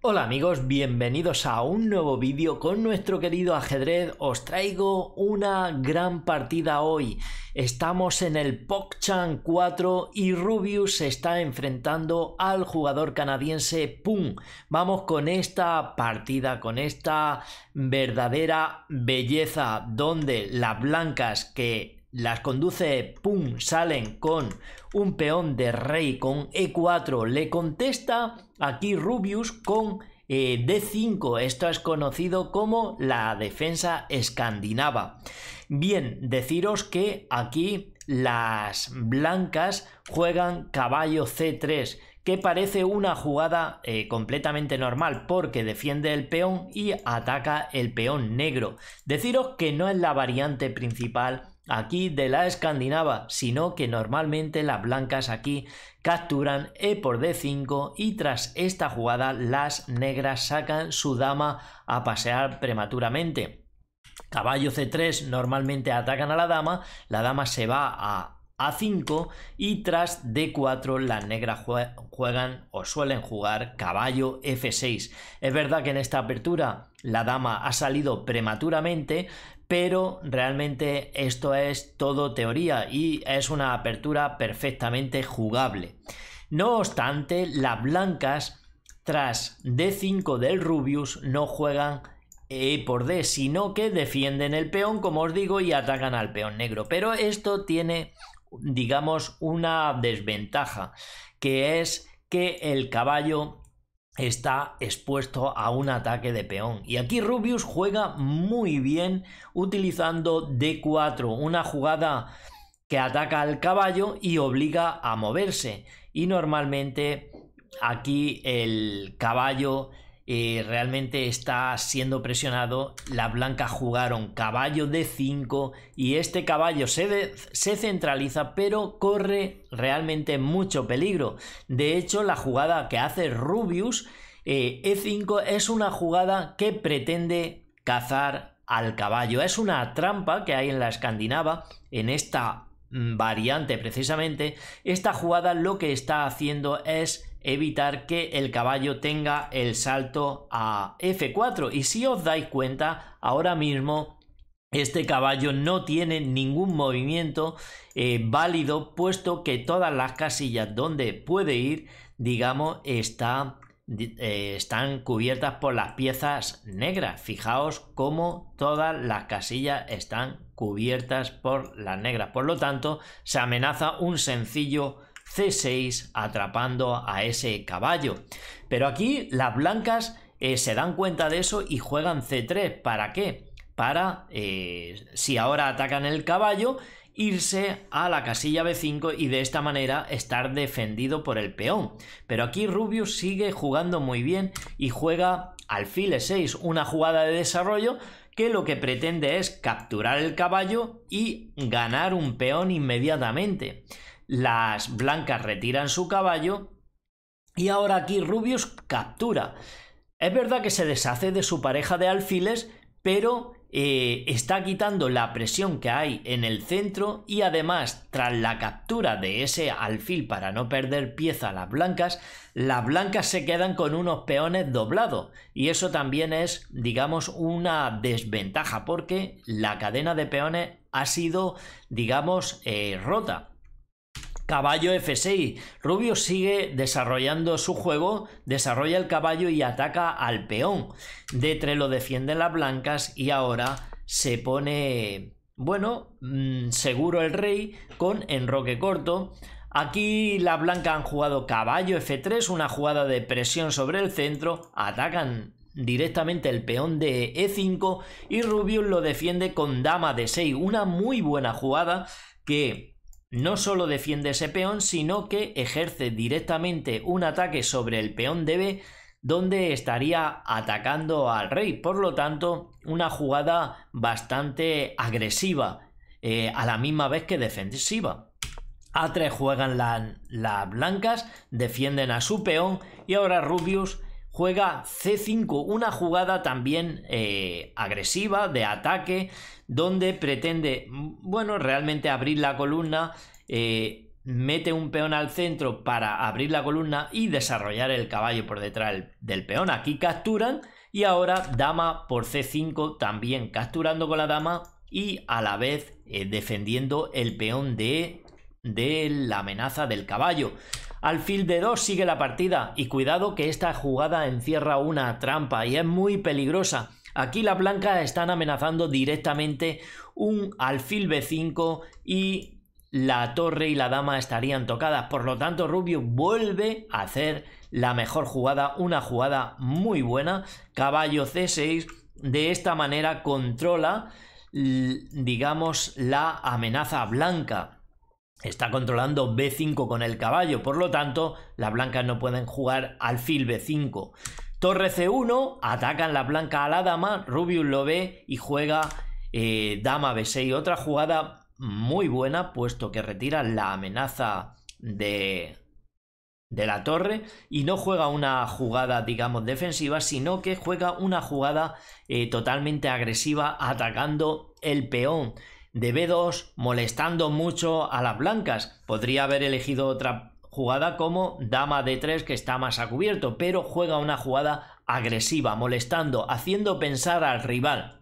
Hola amigos, bienvenidos a un nuevo vídeo con nuestro querido ajedrez. Os traigo una gran partida hoy. Estamos en el Pokchan 4 y Rubius se está enfrentando al jugador canadiense Pum. Vamos con esta partida, con esta verdadera belleza donde las blancas que las conduce, pum, salen con un peón de rey con E4. Le contesta aquí Rubius con eh, D5. Esto es conocido como la defensa escandinava. Bien, deciros que aquí las blancas juegan caballo C3 que parece una jugada eh, completamente normal porque defiende el peón y ataca el peón negro. Deciros que no es la variante principal aquí de la escandinava, sino que normalmente las blancas aquí capturan e por d5 y tras esta jugada las negras sacan su dama a pasear prematuramente. Caballo c3 normalmente atacan a la dama, la dama se va a a5 y tras d4 las negras juegan o suelen jugar caballo f6. Es verdad que en esta apertura la dama ha salido prematuramente, pero realmente esto es todo teoría y es una apertura perfectamente jugable. No obstante, las blancas tras d5 del Rubius no juegan e por D, sino que defienden el peón, como os digo, y atacan al peón negro. Pero esto tiene digamos, una desventaja, que es que el caballo está expuesto a un ataque de peón. Y aquí Rubius juega muy bien utilizando D4, una jugada que ataca al caballo y obliga a moverse. Y normalmente aquí el caballo eh, realmente está siendo presionado. la blanca jugaron caballo de 5 y este caballo se, se centraliza pero corre realmente mucho peligro. De hecho, la jugada que hace Rubius E5 eh, e es una jugada que pretende cazar al caballo. Es una trampa que hay en la escandinava, en esta Mm, variante precisamente, esta jugada lo que está haciendo es evitar que el caballo tenga el salto a F4 y si os dais cuenta ahora mismo este caballo no tiene ningún movimiento eh, válido puesto que todas las casillas donde puede ir digamos está eh, están cubiertas por las piezas negras. Fijaos cómo todas las casillas están cubiertas por las negras. Por lo tanto, se amenaza un sencillo C6 atrapando a ese caballo. Pero aquí las blancas eh, se dan cuenta de eso y juegan C3. ¿Para qué? para, eh, si ahora atacan el caballo, irse a la casilla B5 y de esta manera estar defendido por el peón. Pero aquí Rubius sigue jugando muy bien y juega alfil E6, una jugada de desarrollo que lo que pretende es capturar el caballo y ganar un peón inmediatamente. Las blancas retiran su caballo y ahora aquí Rubius captura. Es verdad que se deshace de su pareja de alfiles, pero eh, está quitando la presión que hay en el centro y además tras la captura de ese alfil para no perder pieza a las blancas, las blancas se quedan con unos peones doblados y eso también es digamos una desventaja porque la cadena de peones ha sido digamos eh, rota Caballo F6. Rubio sigue desarrollando su juego, desarrolla el caballo y ataca al peón. Detre lo defienden las blancas y ahora se pone, bueno, mm, seguro el rey con enroque corto. Aquí las blancas han jugado caballo F3, una jugada de presión sobre el centro, atacan directamente el peón de E5 y Rubio lo defiende con dama de 6 una muy buena jugada que no solo defiende ese peón, sino que ejerce directamente un ataque sobre el peón de B, donde estaría atacando al rey. Por lo tanto, una jugada bastante agresiva, eh, a la misma vez que defensiva. A3 juegan las blancas, defienden a su peón y ahora Rubius juega C5, una jugada también eh, agresiva, de ataque, donde pretende, bueno, realmente abrir la columna, eh, mete un peón al centro para abrir la columna y desarrollar el caballo por detrás del peón. Aquí capturan y ahora dama por C5 también capturando con la dama y a la vez eh, defendiendo el peón de, de la amenaza del caballo alfil b de 2 sigue la partida y cuidado que esta jugada encierra una trampa y es muy peligrosa. Aquí la blanca están amenazando directamente un alfil b5 y la torre y la dama estarían tocadas. Por lo tanto, Rubio vuelve a hacer la mejor jugada, una jugada muy buena. Caballo c6, de esta manera controla, digamos, la amenaza blanca está controlando B5 con el caballo, por lo tanto, las blancas no pueden jugar al alfil B5. Torre C1, atacan las blancas a la dama, Rubius lo ve y juega eh, dama B6. Otra jugada muy buena, puesto que retira la amenaza de, de la torre y no juega una jugada, digamos, defensiva, sino que juega una jugada eh, totalmente agresiva atacando el peón de B2 molestando mucho a las blancas. Podría haber elegido otra jugada como dama D3 que está más a cubierto, pero juega una jugada agresiva, molestando, haciendo pensar al rival.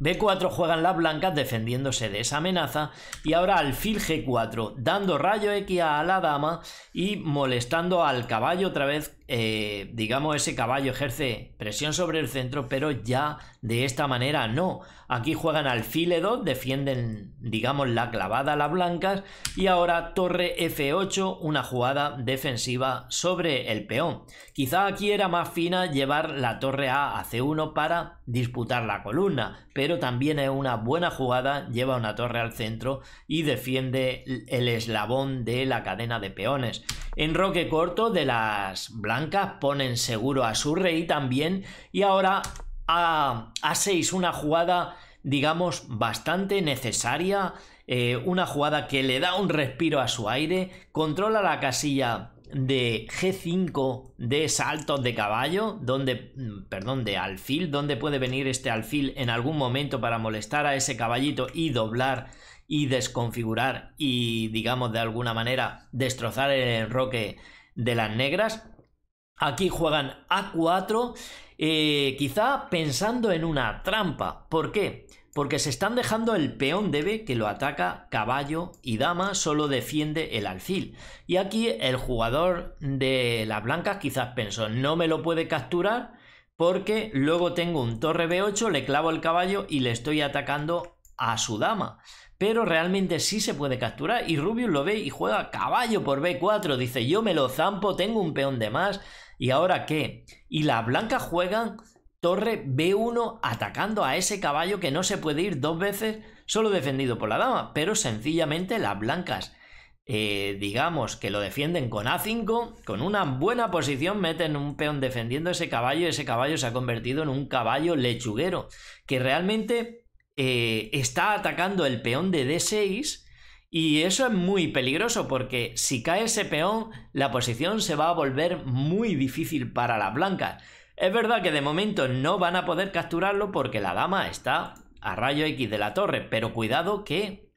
B4 juegan las blancas defendiéndose de esa amenaza y ahora alfil G4 dando rayo X a la dama y molestando al caballo otra vez eh, digamos, ese caballo ejerce presión sobre el centro, pero ya de esta manera no. Aquí juegan alfil E2, defienden, digamos, la clavada las blancas y ahora torre F8, una jugada defensiva sobre el peón. Quizá aquí era más fina llevar la torre A a C1 para disputar la columna, pero también es una buena jugada, lleva una torre al centro y defiende el eslabón de la cadena de peones. En Roque Corto de las blancas ponen seguro a su rey también y ahora a, a 6 una jugada digamos bastante necesaria, eh, una jugada que le da un respiro a su aire, controla la casilla de G5 de saltos de caballo, donde, mm, perdón, de alfil, donde puede venir este alfil en algún momento para molestar a ese caballito y doblar y desconfigurar y, digamos, de alguna manera destrozar el enroque de las negras. Aquí juegan A4, eh, quizá pensando en una trampa. ¿Por qué? Porque se están dejando el peón de B que lo ataca caballo y dama, solo defiende el alfil. Y aquí el jugador de las blancas quizás pensó, no me lo puede capturar porque luego tengo un torre B8, le clavo el caballo y le estoy atacando a su dama pero realmente sí se puede capturar. Y Rubius lo ve y juega caballo por B4. Dice, yo me lo zampo, tengo un peón de más. ¿Y ahora qué? Y las blancas juegan torre B1 atacando a ese caballo que no se puede ir dos veces solo defendido por la dama. Pero sencillamente las blancas, eh, digamos que lo defienden con A5, con una buena posición, meten un peón defendiendo ese caballo y ese caballo se ha convertido en un caballo lechuguero. Que realmente eh, está atacando el peón de D6 y eso es muy peligroso porque si cae ese peón la posición se va a volver muy difícil para las blancas. Es verdad que de momento no van a poder capturarlo porque la dama está a rayo X de la torre, pero cuidado que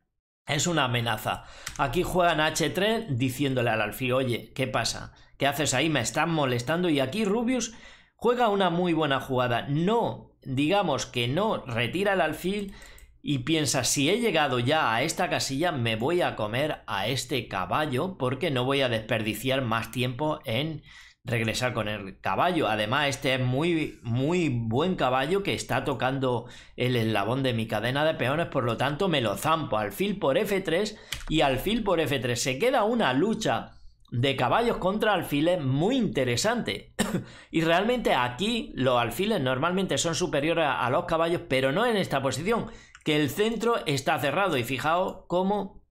es una amenaza. Aquí juegan H3 diciéndole al alfil, oye, ¿qué pasa? ¿Qué haces ahí? Me están molestando y aquí Rubius juega una muy buena jugada. No digamos que no retira el alfil y piensa, si he llegado ya a esta casilla, me voy a comer a este caballo porque no voy a desperdiciar más tiempo en regresar con el caballo. Además, este es muy, muy buen caballo que está tocando el eslabón de mi cadena de peones, por lo tanto me lo zampo. Alfil por F3 y alfil por F3. Se queda una lucha de caballos contra alfiles muy interesante. y realmente aquí los alfiles normalmente son superiores a los caballos, pero no en esta posición, que el centro está cerrado. Y fijaos cómo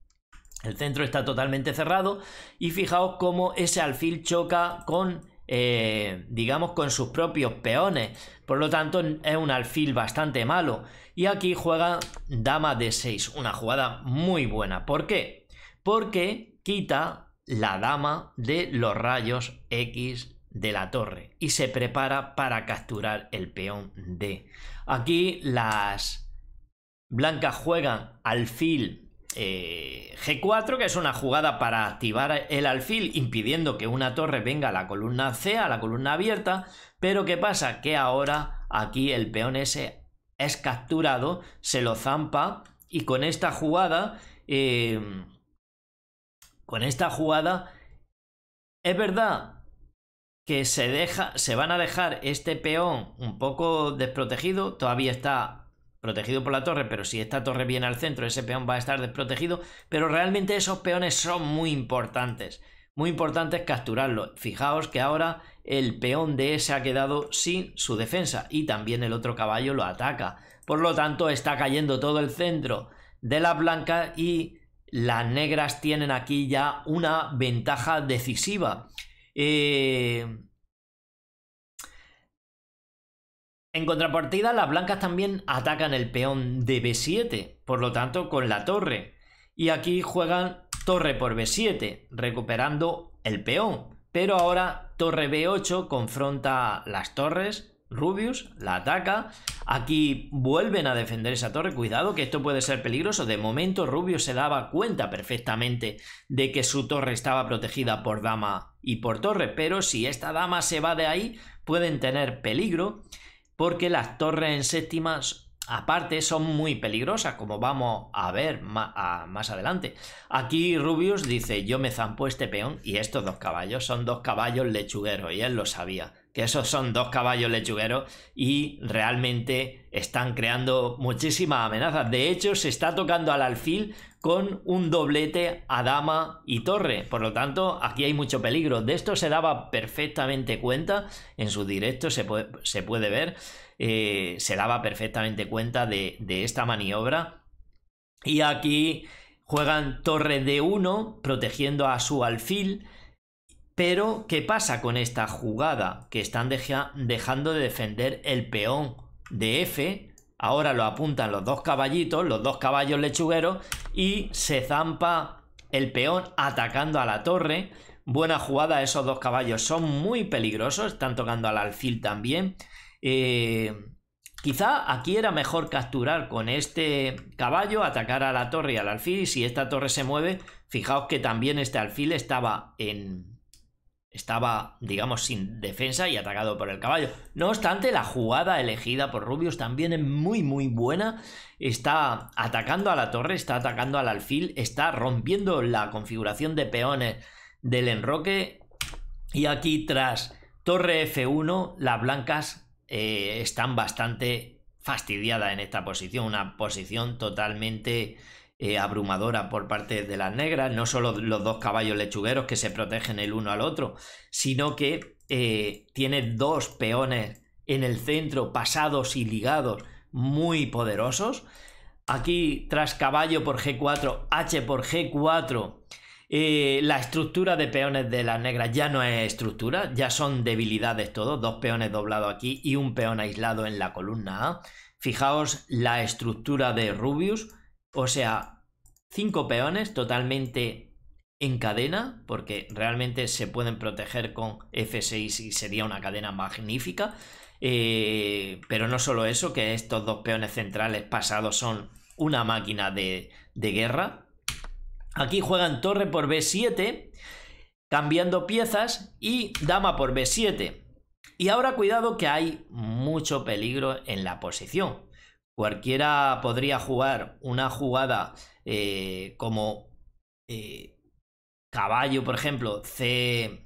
el centro está totalmente cerrado y fijaos cómo ese alfil choca con, eh, digamos, con sus propios peones. Por lo tanto, es un alfil bastante malo. Y aquí juega dama de 6, una jugada muy buena. ¿Por qué? Porque quita la dama de los rayos X de la torre y se prepara para capturar el peón D. Aquí las blancas juegan alfil eh, G4, que es una jugada para activar el alfil impidiendo que una torre venga a la columna C, a la columna abierta, pero ¿qué pasa? Que ahora aquí el peón S es capturado, se lo zampa y con esta jugada... Eh, con esta jugada, es verdad que se, van a dejar este peón un poco desprotegido, todavía está protegido por la torre, pero si esta torre viene al centro, ese peón va a estar desprotegido, pero realmente esos peones son muy importantes, muy importantes capturarlos. Fijaos que ahora el peón de ese ha quedado sin su defensa y también el otro caballo lo ataca. Por lo tanto, está cayendo todo el centro de la blanca y las negras tienen aquí ya una ventaja decisiva. Eh, en contrapartida, las blancas también atacan el peón de B7, por lo tanto con la torre. Y aquí juegan torre por B7, recuperando el peón. Pero ahora torre B8 confronta las torres Rubius la ataca. Aquí vuelven a defender esa torre. Cuidado que esto puede ser peligroso. De momento Rubius se daba cuenta perfectamente de que su torre estaba protegida por dama y por torre. Pero si esta dama se va de ahí pueden tener peligro porque las torres en séptimas aparte son muy peligrosas como vamos a ver más adelante. Aquí Rubius dice yo me zampo este peón y estos dos caballos son dos caballos lechugueros y él lo sabía que esos son dos caballos lechugueros y realmente están creando muchísimas amenazas. De hecho, se está tocando al alfil con un doblete a dama y torre. Por lo tanto, aquí hay mucho peligro. De esto se daba perfectamente cuenta. En su directo se puede, ver. Eh, se daba perfectamente cuenta de, esta maniobra. Y aquí juegan torre de 1 protegiendo a su alfil pero, ¿qué pasa con esta jugada? Que están dejando de defender el peón de F. Ahora lo apuntan los dos caballitos, los dos caballos lechugueros. Y se zampa el peón atacando a la torre. Buena jugada, esos dos caballos son muy peligrosos. Están tocando al alfil también. Eh, quizá aquí era mejor capturar con este caballo, atacar a la torre y al alfil. Y si esta torre se mueve, fijaos que también este alfil estaba en estaba, digamos, sin defensa y atacado por el caballo. No obstante, la jugada elegida por Rubius también es muy, muy buena. Está atacando a la torre, está atacando al alfil, está rompiendo la configuración de peones del enroque. Y aquí tras torre F1, las blancas eh, están bastante fastidiadas en esta posición, una posición totalmente eh, abrumadora por parte de las negras, no solo los dos caballos lechugueros que se protegen el uno al otro, sino que eh, tiene dos peones en el centro pasados y ligados muy poderosos. Aquí tras caballo por G4, H por G4, eh, la estructura de peones de las negras ya no es estructura, ya son debilidades todos, dos peones doblados aquí y un peón aislado en la columna A. Fijaos la estructura de Rubius, o sea, cinco peones totalmente en cadena, porque realmente se pueden proteger con F6 y sería una cadena magnífica. Eh, pero no solo eso, que estos dos peones centrales pasados son una máquina de, de guerra. Aquí juegan torre por B7, cambiando piezas y dama por B7. Y ahora cuidado que hay mucho peligro en la posición, Cualquiera podría jugar una jugada eh, como eh, caballo, por ejemplo, C,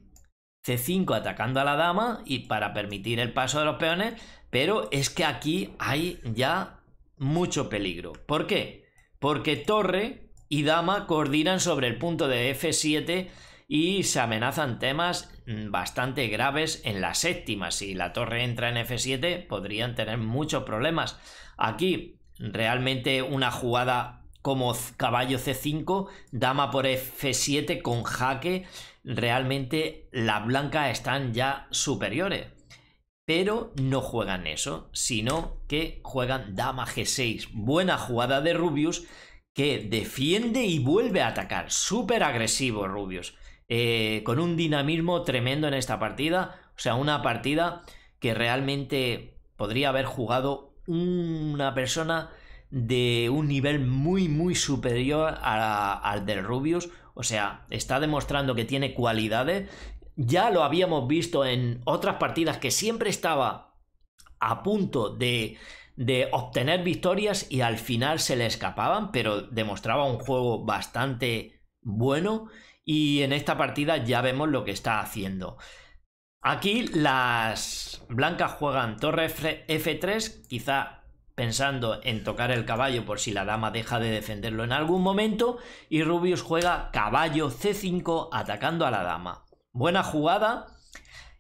C5 atacando a la dama y para permitir el paso de los peones, pero es que aquí hay ya mucho peligro. ¿Por qué? Porque torre y dama coordinan sobre el punto de F7 y se amenazan temas mm, bastante graves en la séptima. Si la torre entra en F7 podrían tener muchos problemas. Aquí realmente una jugada como caballo C5, dama por F7 con jaque, realmente las blancas están ya superiores. Pero no juegan eso, sino que juegan dama G6. Buena jugada de Rubius que defiende y vuelve a atacar. Súper agresivo Rubius. Eh, con un dinamismo tremendo en esta partida. O sea, una partida que realmente podría haber jugado una persona de un nivel muy, muy superior al del Rubius. O sea, está demostrando que tiene cualidades. Ya lo habíamos visto en otras partidas que siempre estaba a punto de, de obtener victorias y al final se le escapaban, pero demostraba un juego bastante bueno y en esta partida ya vemos lo que está haciendo. Aquí las blancas juegan torre F3, quizá pensando en tocar el caballo por si la dama deja de defenderlo en algún momento, y Rubius juega caballo C5 atacando a la dama. Buena jugada,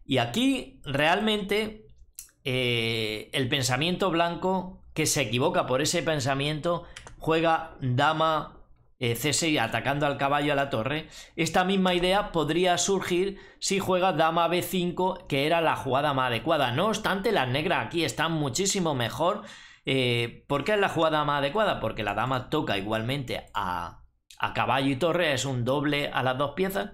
y aquí realmente eh, el pensamiento blanco, que se equivoca por ese pensamiento, juega dama eh, C6 atacando al caballo a la torre. Esta misma idea podría surgir si juega dama B5, que era la jugada más adecuada. No obstante, las negras aquí están muchísimo mejor. Eh, ¿Por qué es la jugada más adecuada? Porque la dama toca igualmente a, a caballo y torre, es un doble a las dos piezas.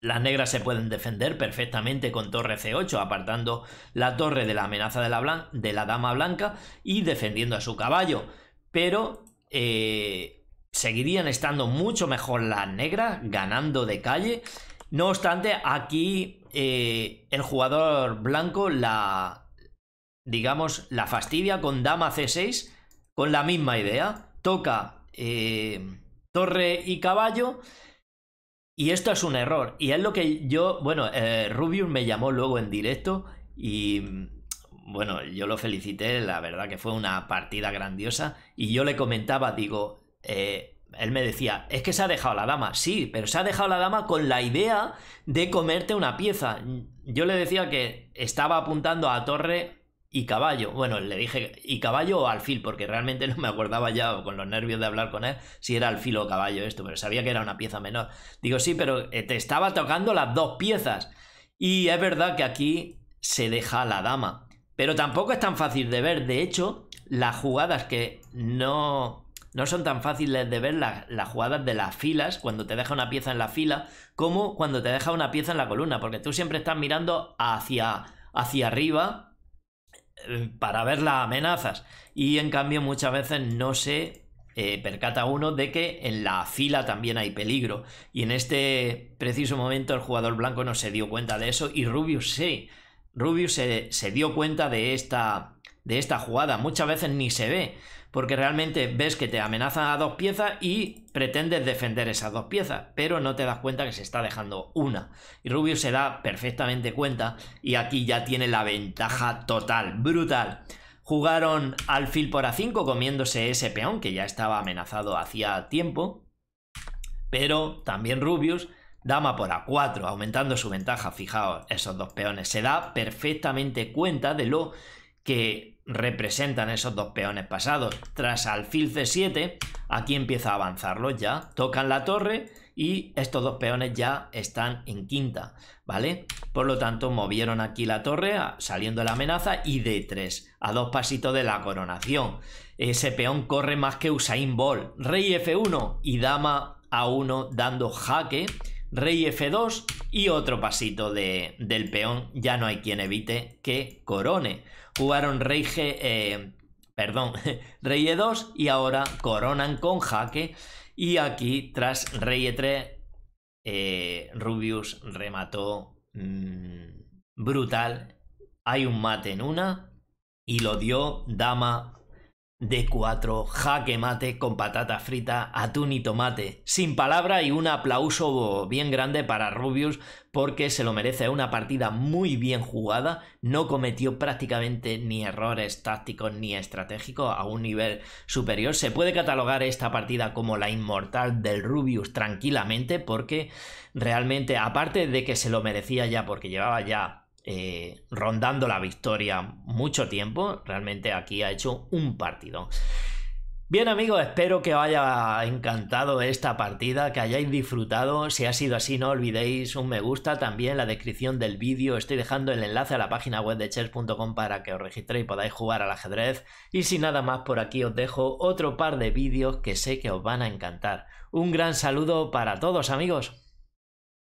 Las negras se pueden defender perfectamente con torre C8, apartando la torre de la amenaza de la, de la dama blanca y defendiendo a su caballo. Pero eh, seguirían estando mucho mejor las negras, ganando de calle. No obstante, aquí eh, el jugador blanco la, digamos, la fastidia con dama c6, con la misma idea. Toca eh, torre y caballo. Y esto es un error. Y es lo que yo, bueno, eh, Rubius me llamó luego en directo y bueno, yo lo felicité, la verdad que fue una partida grandiosa. Y yo le comentaba, digo, eh, él me decía, es que se ha dejado la dama. Sí, pero se ha dejado la dama con la idea de comerte una pieza. Yo le decía que estaba apuntando a torre y caballo. Bueno, le dije y caballo o alfil, porque realmente no me acordaba ya con los nervios de hablar con él si era alfil o caballo esto, pero sabía que era una pieza menor. Digo, sí, pero eh, te estaba tocando las dos piezas. Y es verdad que aquí se deja la dama. Pero tampoco es tan fácil de ver. De hecho, las jugadas que no no son tan fáciles de ver las, jugadas de las filas, cuando te deja una pieza en la fila, como cuando te deja una pieza en la columna, porque tú siempre estás mirando hacia, hacia arriba eh, para ver las amenazas. Y en cambio muchas veces no se eh, percata uno de que en la fila también hay peligro. Y en este preciso momento el jugador blanco no se dio cuenta de eso y Rubius sí. Rubius se, se dio cuenta de esta, de esta jugada. Muchas veces ni se ve porque realmente ves que te amenazan a dos piezas y pretendes defender esas dos piezas, pero no te das cuenta que se está dejando una. Y Rubius se da perfectamente cuenta y aquí ya tiene la ventaja total, brutal. Jugaron alfil por a5 comiéndose ese peón que ya estaba amenazado hacía tiempo, pero también Rubius dama por a4, aumentando su ventaja, fijaos, esos dos peones. Se da perfectamente cuenta de lo que representan esos dos peones pasados. Tras alfil c7, aquí empieza a avanzarlo ya, tocan la torre y estos dos peones ya están en quinta, ¿vale? Por lo tanto, movieron aquí la torre saliendo la amenaza y d3, a dos pasitos de la coronación. Ese peón corre más que Usain Bolt. Rey f1 y dama a1 dando jaque rey f2 y otro pasito de, del peón, ya no hay quien evite que corone. Jugaron rey g, eh, perdón, rey e2 y ahora coronan con jaque y aquí tras rey e3 eh, Rubius remató mm, brutal, hay un mate en una y lo dio dama D4, jaque mate con patata frita, atún y tomate. Sin palabra y un aplauso bien grande para Rubius porque se lo merece. Una partida muy bien jugada, no cometió prácticamente ni errores tácticos ni estratégicos a un nivel superior. Se puede catalogar esta partida como la inmortal del Rubius tranquilamente porque realmente, aparte de que se lo merecía ya porque llevaba ya eh, rondando la victoria mucho tiempo. Realmente aquí ha hecho un partido. Bien amigos, espero que os haya encantado esta partida, que hayáis disfrutado. Si ha sido así, no olvidéis un me gusta. También en la descripción del vídeo estoy dejando el enlace a la página web de chess.com para que os registréis y podáis jugar al ajedrez. Y sin nada más, por aquí os dejo otro par de vídeos que sé que os van a encantar. Un gran saludo para todos amigos.